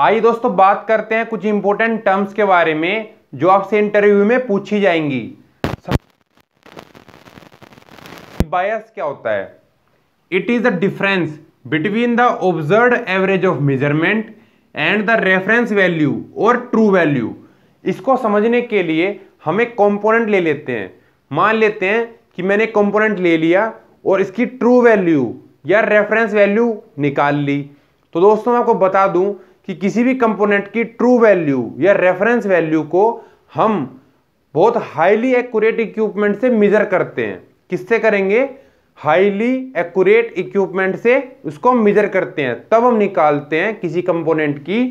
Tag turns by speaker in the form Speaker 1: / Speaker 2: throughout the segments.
Speaker 1: आइए दोस्तों बात करते हैं कुछ इंपोर्टेंट टर्म्स के बारे में जो आपसे इंटरव्यू में पूछी जाएंगी बायस क्या होता है it is the difference between the observe average of measurement and the reference value और ट्रू वैल्यू इसको समझने के लिए हम एक कॉम्पोनेंट ले लेते हैं मान लेते हैं कि मैंने कॉम्पोनेंट ले लिया और इसकी ट्रू वैल्यू या रेफरेंस वैल्यू निकाल ली तो दोस्तों मैं आपको बता दूं कि किसी भी कंपोनेंट की ट्रू वैल्यू या रेफरेंस वैल्यू को हम बहुत हाईली एक्यूरेट इक्विपमेंट से मेजर करते हैं किससे करेंगे हाईली एक्यूरेट इक्विपमेंट से उसको हम मेजर करते हैं तब हम निकालते हैं किसी कंपोनेंट की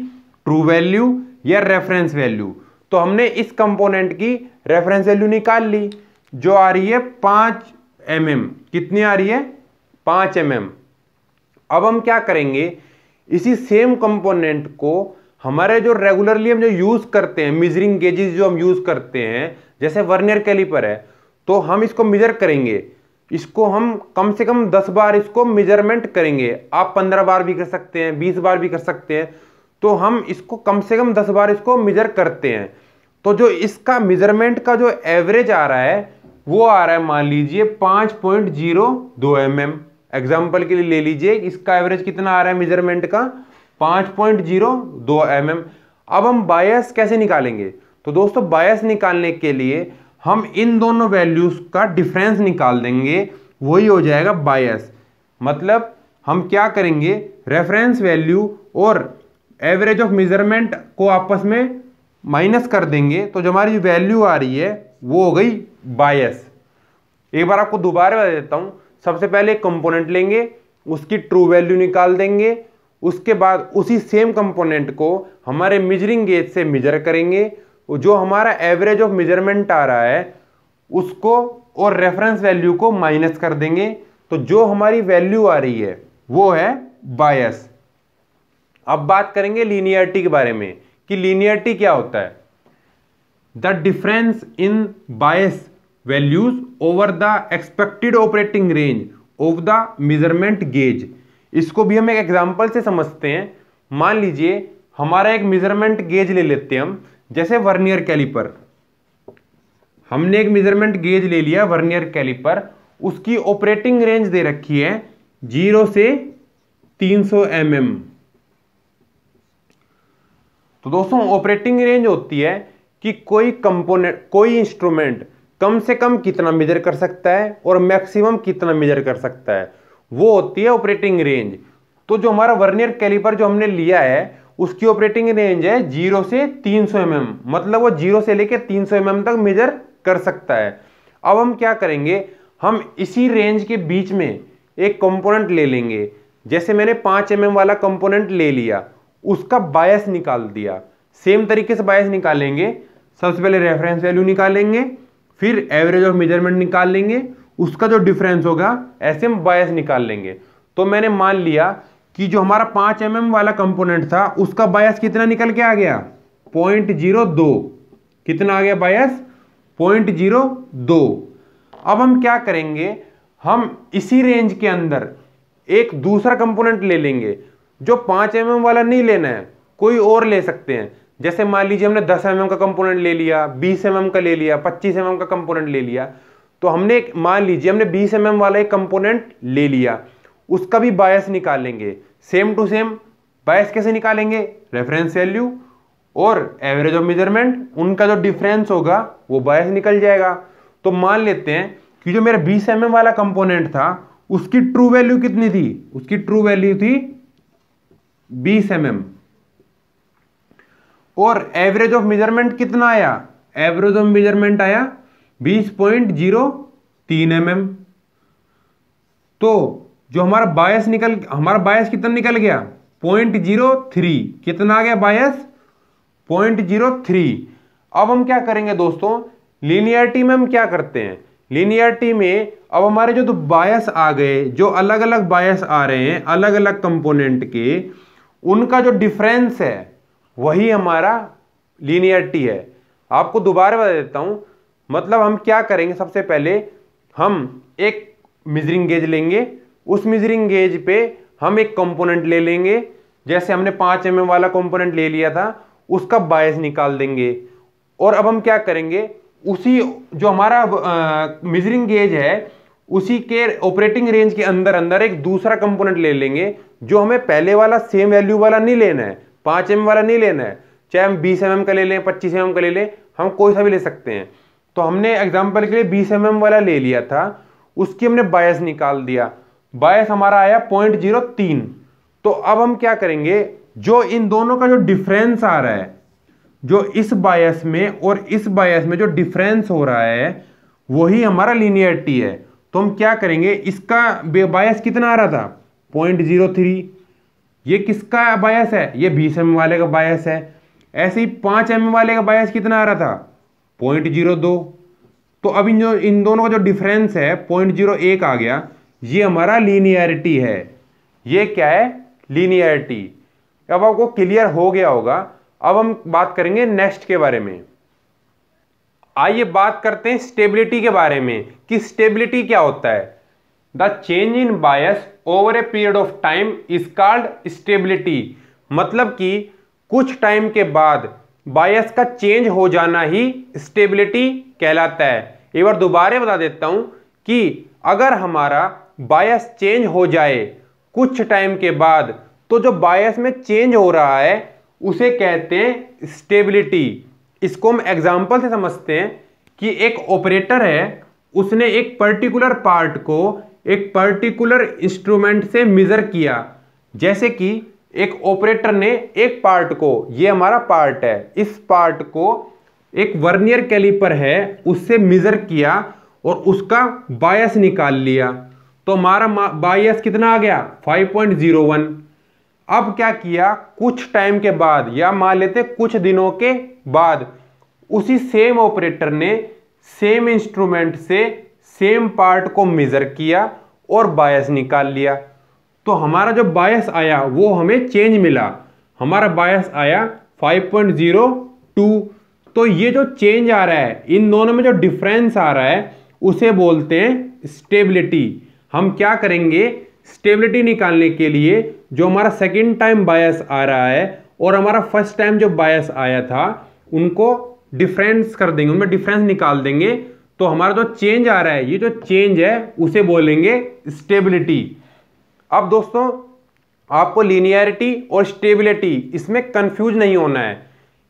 Speaker 1: ट्रू वैल्यू या रेफरेंस वैल्यू तो हमने इस कंपोनेंट की रेफरेंस वैल्यू निकाल ली जो आ रही है पाँच एम mm. कितनी आ रही है पाँच एम mm. अब हम क्या करेंगे इसी सेम कंपोनेंट को हमारे जो रेगुलरली हम जो यूज़ करते हैं मेजरिंग गेजेस जो हम यूज़ करते हैं जैसे वर्नियर कैलिपर है तो हम इसको मेजर करेंगे इसको हम कम से कम दस बार इसको मेजरमेंट करेंगे आप पंद्रह बार भी कर सकते हैं बीस बार भी कर सकते हैं तो हम इसको कम से कम दस बार इसको मेजर करते हैं तो जो इसका मेजरमेंट का जो एवरेज आ रहा है वो आ रहा है मान लीजिए पाँच पॉइंट जीरो दो एम एम एग्जाम्पल के लिए ले लीजिए इसका एवरेज कितना आ रहा है मेजरमेंट का पांच पॉइंट जीरो दो एम एम अब हम बायस कैसे निकालेंगे तो दोस्तों बायस निकालने के लिए हम इन दोनों वैल्यूज़ का डिफरेंस निकाल देंगे वही हो जाएगा बायस मतलब हम क्या करेंगे रेफरेंस वैल्यू और एवरेज ऑफ मेजरमेंट को आपस में माइनस कर देंगे तो जो हमारी वैल्यू आ रही है वो हो गई बायस एक बार आपको दोबारा बता देता हूँ सबसे पहले कंपोनेंट लेंगे उसकी ट्रू वैल्यू निकाल देंगे उसके बाद उसी सेम कंपोनेंट को हमारे मेजरिंग गेज से मेजर करेंगे जो हमारा एवरेज ऑफ मेजरमेंट आ रहा है उसको और रेफरेंस वैल्यू को माइनस कर देंगे तो जो हमारी वैल्यू आ रही है वो है बायस अब बात करेंगे लीनियरिटी के बारे में कि लीनियरिटी क्या होता है the difference in bias values over the expected operating range of the measurement gauge इसको भी हम एक एग्जाम्पल से समझते हैं मान लीजिए हमारा एक मेजरमेंट गेज ले लेते हैं हम जैसे वर्नियर कैलिपर हमने एक मेजरमेंट गेज ले लिया वर्नियर कैलिपर उसकी ऑपरेटिंग रेंज दे रखी है जीरो से तीन सौ mm. तो दोस्तों ऑपरेटिंग रेंज होती है कि कोई कंपोनेंट कोई इंस्ट्रूमेंट कम से कम कितना मेजर कर सकता है और मैक्सिमम कितना मेजर कर सकता है वो होती है ऑपरेटिंग रेंज तो जो हमारा वर्नियर कैलिपर जो हमने लिया है उसकी ऑपरेटिंग रेंज है जीरो से तीन सौ mm, मतलब वो जीरो से लेकर तीन सौ mm तक मेजर कर सकता है अब हम क्या करेंगे हम इसी रेंज के बीच में एक कंपोनेंट ले लेंगे जैसे मैंने पाँच एम mm वाला कंपोनेंट ले लिया उसका बायस निकाल दिया सेम तरीके से बायस निकालेंगे सबसे पहले रेफरेंस वैल्यू निकालेंगे फिर एवरेज ऑफ मेजरमेंट निकाल लेंगे उसका जो डिफरेंस होगा ऐसे हम बायस निकाल लेंगे तो मैंने मान लिया कि जो हमारा पांच एम mm वाला कंपोनेंट था उसका बायस कितना निकल के आ गया पॉइंट जीरो दो कितना आ गया बायस पॉइंट जीरो दो अब हम क्या करेंगे हम इसी रेंज के अंदर एक दूसरा कंपोनेंट ले लेंगे जो पांच एम mm वाला नहीं लेना है कोई और ले सकते हैं जैसे मान लीजिए हमने दस एम mm का कंपोनेंट ले लिया बीस एम mm का ले लिया पच्चीस एम mm का कंपोनेंट ले लिया तो हमने मान लीजिए हमने बीस एम mm वाला एक कंपोनेंट ले लिया उसका भी बायस निकालेंगे सेम टू सेम बायस कैसे निकालेंगे रेफरेंस वैल्यू और एवरेज ऑफ मेजरमेंट उनका जो डिफरेंस होगा वो बायस निकल जाएगा तो मान लेते हैं कि जो मेरा बीस एम mm वाला कंपोनेंट था उसकी ट्रू वैल्यू कितनी थी उसकी ट्रू वैल्यू थी बीस एम mm. और एवरेज ऑफ मेजरमेंट कितना आया एवरेज ऑफ मेजरमेंट आया बीस पॉइंट जीरो तीन एम एम तो जो हमारा बायस निकल हमारा बायस कितना निकल गया पॉइंट जीरो थ्री कितना आ गया बायस पॉइंट जीरो थ्री अब हम क्या करेंगे दोस्तों लीनियरिटी में हम क्या करते हैं लीनियरिटी में अब हमारे जो तो बायस आ गए जो अलग अलग बायस आ रहे हैं अलग अलग कंपोनेंट के उनका जो डिफरेंस है वही हमारा लीनियरिटी है आपको दोबारा बता देता हूँ मतलब हम क्या करेंगे सबसे पहले हम एक मिजरिंग गेज लेंगे उस मिजरिंग गेज पे हम एक कंपोनेंट ले लेंगे जैसे हमने पाँच एम वाला कंपोनेंट ले लिया था उसका बायस निकाल देंगे और अब हम क्या करेंगे उसी जो हमारा मिजरिंग गेज है उसी के ऑपरेटिंग रेंज के अंदर अंदर एक दूसरा कंपोनेंट ले लेंगे जो हमें पहले वाला सेम वैल्यू वाला नहीं लेना है पाँच एम वाला नहीं लेना है चाहे हम बीस एम का ले लें पच्चीस एम का ले लें हम कोई सा भी ले सकते हैं तो हमने एग्जाम्पल के लिए बीस एम वाला ले लिया था उसकी हमने बायस निकाल दिया बायस हमारा आया पॉइंट जीरो तीन तो अब हम क्या करेंगे जो इन दोनों का जो डिफरेंस आ रहा है जो इस बायस में और इस बायस में जो डिफरेंस हो रहा है वही हमारा लीनियरिटी है तो हम क्या करेंगे इसका बायस कितना आ रहा था पॉइंट जीरो थ्री ये किसका बायस है ये बीस एम वाले का बायस है ऐसे ही पाँच एम वाले का बायस कितना आ रहा था पॉइंट जीरो दो तो अब इन जो इन दोनों का जो डिफरेंस है पॉइंट जीरो एक आ गया ये हमारा लीनियरिटी है ये क्या है लीनियरिटी अब आपको क्लियर हो गया होगा अब हम बात करेंगे नेक्स्ट के बारे में आइए बात करते हैं स्टेबिलिटी के बारे में कि स्टेबिलिटी क्या होता है the change in bias over a period of time is called stability मतलब कि कुछ टाइम के बाद बायस का चेंज हो जाना ही स्टेबिलिटी कहलाता है एक बार दोबारा बता देता हूँ कि अगर हमारा बायस चेंज हो जाए कुछ टाइम के बाद तो जो बायस में चेंज हो रहा है उसे कहते हैं स्टेबिलिटी इसको हम एग्जाम्पल से समझते हैं कि एक ऑपरेटर है उसने एक पर्टिकुलर पार्ट को एक पर्टिकुलर इंस्ट्रूमेंट से मेज़र किया जैसे कि एक ऑपरेटर ने एक पार्ट को ये हमारा पार्ट है इस पार्ट को एक वर्नियर कैलिपर है उससे मेज़र किया और उसका बायस निकाल लिया तो हमारा बायस कितना आ गया 5.01 अब क्या किया कुछ टाइम के बाद या मान लेते कुछ दिनों के बाद उसी सेम ऑपरेटर ने सेम इंस्ट्रूमेंट से सेम पार्ट को मेज़र किया और बायस निकाल लिया तो हमारा जो बायस आया वो हमें चेंज मिला हमारा बायस आया 5.02 तो ये जो चेंज आ रहा है इन दोनों में जो डिफरेंस आ रहा है उसे बोलते हैं स्टेबिलिटी हम क्या करेंगे स्टेबिलिटी निकालने के लिए जो हमारा सेकेंड टाइम बायस आ रहा है और हमारा फर्स्ट टाइम जो बायस आया था उनको डिफरेंस कर देंगे उनमें डिफरेंस निकाल देंगे तो हमारा जो चेंज आ रहा है ये जो चेंज है उसे बोलेंगे स्टेबिलिटी अब दोस्तों आपको लीनियरिटी और स्टेबिलिटी इसमें कंफ्यूज नहीं होना है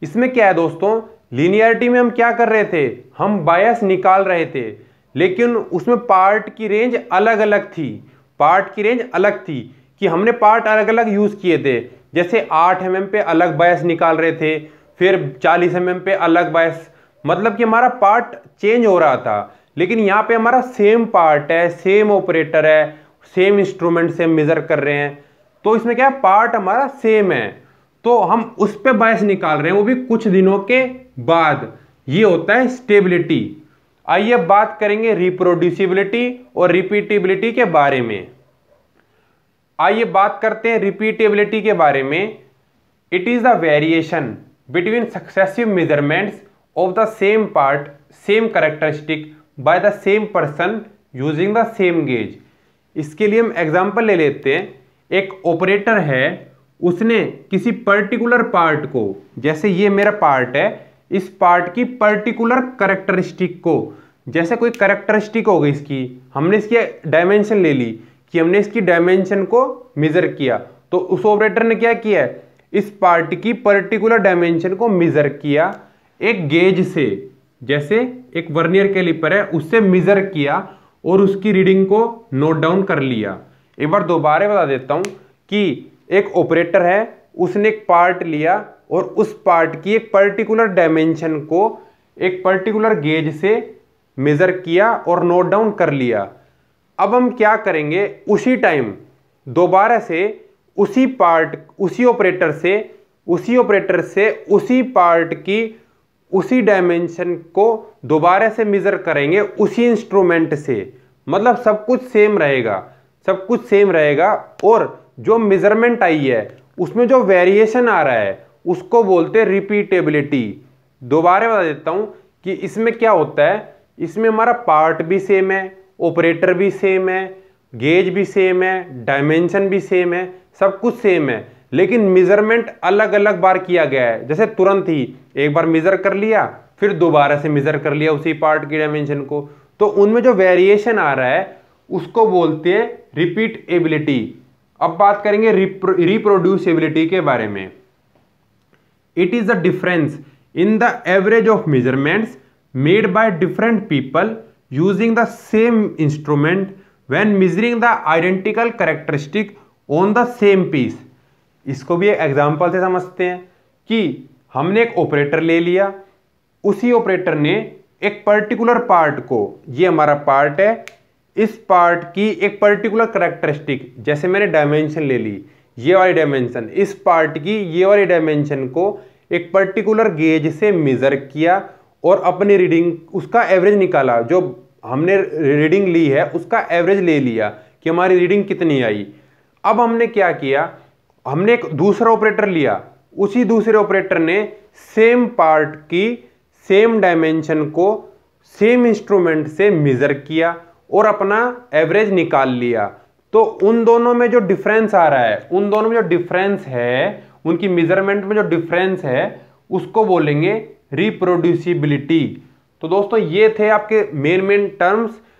Speaker 1: इसमें क्या है दोस्तों लीनियरिटी में हम क्या कर रहे थे हम बायस निकाल रहे थे लेकिन उसमें पार्ट की रेंज अलग अलग थी पार्ट की रेंज अलग थी कि हमने पार्ट अलग अलग यूज़ किए थे जैसे आठ एम mm पे अलग बायस निकाल रहे थे फिर चालीस एम mm पे अलग बायस मतलब कि हमारा पार्ट चेंज हो रहा था लेकिन यहाँ पे हमारा सेम पार्ट है सेम ऑपरेटर है सेम इंस्ट्रूमेंट से मेज़र कर रहे हैं तो इसमें क्या है पार्ट हमारा सेम है तो हम उस पर बायस निकाल रहे हैं वो भी कुछ दिनों के बाद ये होता है स्टेबिलिटी आइए बात करेंगे रिप्रोड्यूसिबिलिटी और रिपीटेबिलिटी के बारे में आइए बात करते हैं रिपीटेबिलिटी के बारे में it is the variation between successive measurements of the same part same characteristic by the same person using the same gauge इसके लिए हम एग्जाम्पल ले लेते हैं एक ऑपरेटर है उसने किसी पर्टिकुलर पार्ट को जैसे ये मेरा पार्ट है इस पार्ट की पर्टिकुलर करेक्टरिस्टिक को जैसे कोई करेक्टरिस्टिक हो गई इसकी हमने इसकी डायमेंशन ले ली कि हमने इसकी डायमेंशन को मेज़र किया तो उस ऑपरेटर ने क्या किया इस पार्ट की पर्टिकुलर डायमेंशन को मेज़र किया एक गेज से जैसे एक वर्नियर के लिपर है उससे मेज़र किया और उसकी रीडिंग को नोट डाउन कर लिया एक बार दोबारा बता देता हूँ कि एक ऑपरेटर है उसने एक पार्ट लिया और उस पार्ट की एक पर्टिकुलर डायमेंशन को एक पर्टिकुलर गेज से मेज़र किया और नोट डाउन कर लिया अब हम क्या करेंगे उसी टाइम दोबारा से उसी पार्ट उसी ऑपरेटर से उसी ऑपरेटर से उसी पार्ट की उसी डायमेंशन को दोबारा से मेज़र करेंगे उसी इंस्ट्रूमेंट से मतलब सब कुछ सेम रहेगा सब कुछ सेम रहेगा और जो मेज़रमेंट आई है उसमें जो वेरिएशन आ रहा है उसको बोलते हैं रिपीटेबिलिटी दोबारा बता देता हूँ कि इसमें क्या होता है इसमें हमारा पार्ट भी सेम है ऑपरेटर भी सेम है गेज भी सेम है डायमेंशन भी सेम है सब कुछ सेम है लेकिन मेजरमेंट अलग अलग बार किया गया है जैसे तुरंत ही एक बार मेजर कर लिया फिर दोबारा से मेजर कर लिया उसी पार्ट की डायमेंशन को तो उनमें जो वेरिएशन आ रहा है उसको बोलते हैं रिपीट एबिलिटी अब बात करेंगे रिप्रोड्यूसेबिलिटी के बारे में it is the difference in the average of measurements made by different people using the same instrument when measuring the identical characteristic on the same piece इसको भी एक एग्जाम्पल से समझते हैं कि हमने एक ऑपरेटर ले लिया उसी ऑपरेटर ने एक पर्टिकुलर पार्ट को ये हमारा पार्ट है इस पार्ट की एक पर्टिकुलर करेक्टरिस्टिक जैसे मैंने डायमेंशन ले ली ये वाली डायमेंशन इस पार्ट की ये वाली डायमेंशन को एक पर्टिकुलर गेज से मेज़र किया और अपनी रीडिंग उसका एवरेज निकाला जो हमने रीडिंग ली है उसका एवरेज ले लिया कि हमारी रीडिंग कितनी आई अब हमने क्या किया हमने एक दूसरा ऑपरेटर लिया उसी दूसरे ऑपरेटर ने सेम पार्ट की सेम डायमेंशन को सेम इंस्ट्रूमेंट से मेज़र किया और अपना एवरेज निकाल लिया तो उन दोनों में जो डिफरेंस आ रहा है उन दोनों में जो डिफरेंस है उनकी मेजरमेंट में जो डिफरेंस है उसको बोलेंगे रिप्रोड्यूसिबिलिटी तो दोस्तों ये थे आपके मेन मेन टर्म्स